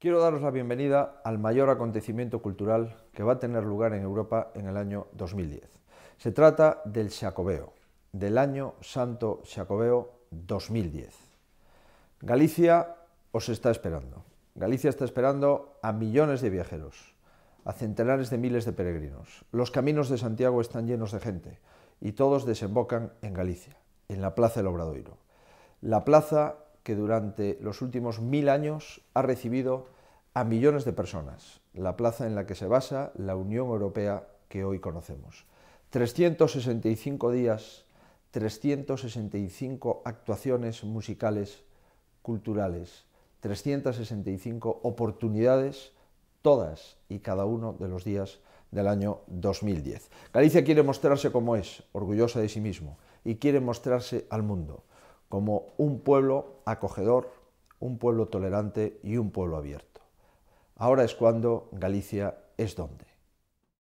Quiero daros la bienvenida al mayor acontecimiento cultural que va a tener lugar en Europa en el año 2010. Se trata del Xacobeo, del año Santo Xacobeo 2010. Galicia os está esperando. Galicia está esperando a millones de viajeros, a centenares de miles de peregrinos. Los caminos de Santiago están llenos de gente y todos desembocan en Galicia, en la Plaza del Obradoiro. La plaza que durante los últimos mil años ha recibido a millones de personas, la plaza en la que se basa la Unión Europea que hoy conocemos. 365 días, 365 actuaciones musicales, culturales, 365 oportunidades, todas y cada uno de los días del año 2010. Galicia quiere mostrarse como es, orgullosa de sí mismo, y quiere mostrarse al mundo como un pueblo acogedor, un pueblo tolerante y un pueblo abierto. Ahora es cuando Galicia es donde.